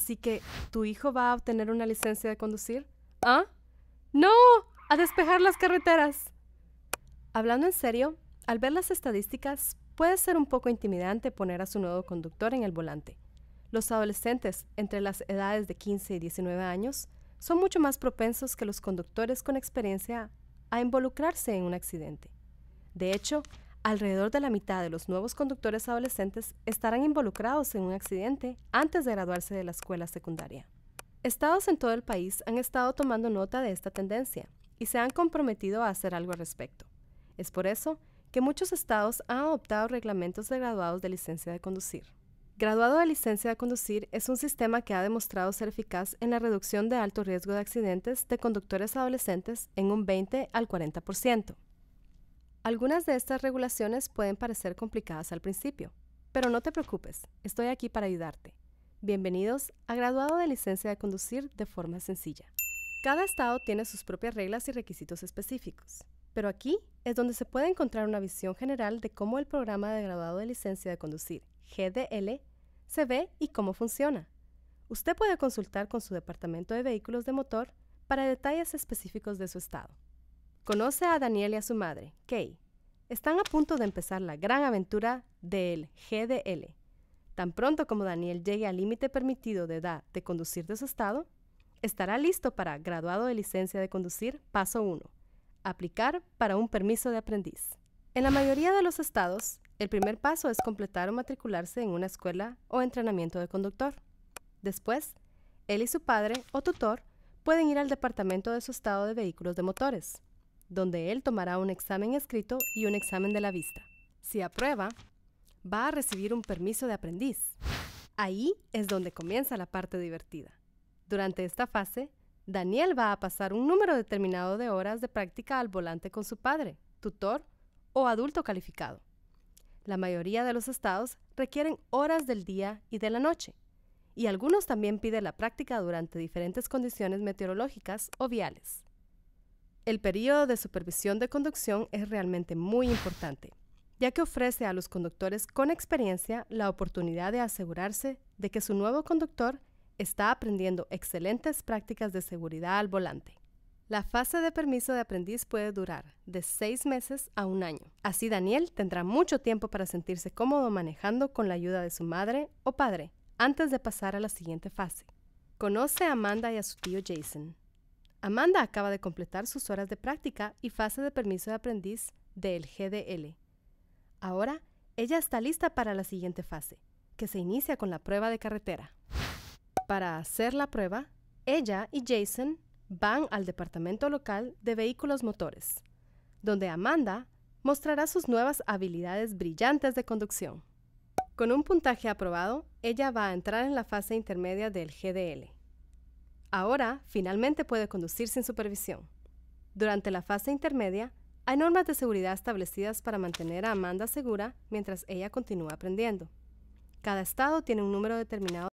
Así que, ¿tu hijo va a obtener una licencia de conducir? ¿Ah? ¡No! ¡A despejar las carreteras! Hablando en serio, al ver las estadísticas, puede ser un poco intimidante poner a su nuevo conductor en el volante. Los adolescentes entre las edades de 15 y 19 años son mucho más propensos que los conductores con experiencia a involucrarse en un accidente. De hecho, Alrededor de la mitad de los nuevos conductores adolescentes estarán involucrados en un accidente antes de graduarse de la escuela secundaria. Estados en todo el país han estado tomando nota de esta tendencia y se han comprometido a hacer algo al respecto. Es por eso que muchos estados han adoptado reglamentos de graduados de licencia de conducir. Graduado de licencia de conducir es un sistema que ha demostrado ser eficaz en la reducción de alto riesgo de accidentes de conductores adolescentes en un 20 al 40%. Algunas de estas regulaciones pueden parecer complicadas al principio, pero no te preocupes, estoy aquí para ayudarte. Bienvenidos a Graduado de Licencia de Conducir de forma sencilla. Cada estado tiene sus propias reglas y requisitos específicos, pero aquí es donde se puede encontrar una visión general de cómo el programa de Graduado de Licencia de Conducir, GDL, se ve y cómo funciona. Usted puede consultar con su Departamento de Vehículos de Motor para detalles específicos de su estado. Conoce a Daniel y a su madre, Kay. Están a punto de empezar la gran aventura del GDL. Tan pronto como Daniel llegue al límite permitido de edad de conducir de su estado, estará listo para graduado de licencia de conducir paso 1, aplicar para un permiso de aprendiz. En la mayoría de los estados, el primer paso es completar o matricularse en una escuela o entrenamiento de conductor. Después, él y su padre o tutor pueden ir al departamento de su estado de vehículos de motores, donde él tomará un examen escrito y un examen de la vista. Si aprueba, va a recibir un permiso de aprendiz. Ahí es donde comienza la parte divertida. Durante esta fase, Daniel va a pasar un número determinado de horas de práctica al volante con su padre, tutor o adulto calificado. La mayoría de los estados requieren horas del día y de la noche, y algunos también piden la práctica durante diferentes condiciones meteorológicas o viales. El periodo de supervisión de conducción es realmente muy importante, ya que ofrece a los conductores con experiencia la oportunidad de asegurarse de que su nuevo conductor está aprendiendo excelentes prácticas de seguridad al volante. La fase de permiso de aprendiz puede durar de seis meses a un año. Así Daniel tendrá mucho tiempo para sentirse cómodo manejando con la ayuda de su madre o padre antes de pasar a la siguiente fase. Conoce a Amanda y a su tío Jason. Amanda acaba de completar sus horas de práctica y fase de permiso de aprendiz del GDL. Ahora, ella está lista para la siguiente fase, que se inicia con la prueba de carretera. Para hacer la prueba, ella y Jason van al departamento local de vehículos motores, donde Amanda mostrará sus nuevas habilidades brillantes de conducción. Con un puntaje aprobado, ella va a entrar en la fase intermedia del GDL. Ahora, finalmente puede conducir sin supervisión. Durante la fase intermedia, hay normas de seguridad establecidas para mantener a Amanda segura mientras ella continúa aprendiendo. Cada estado tiene un número determinado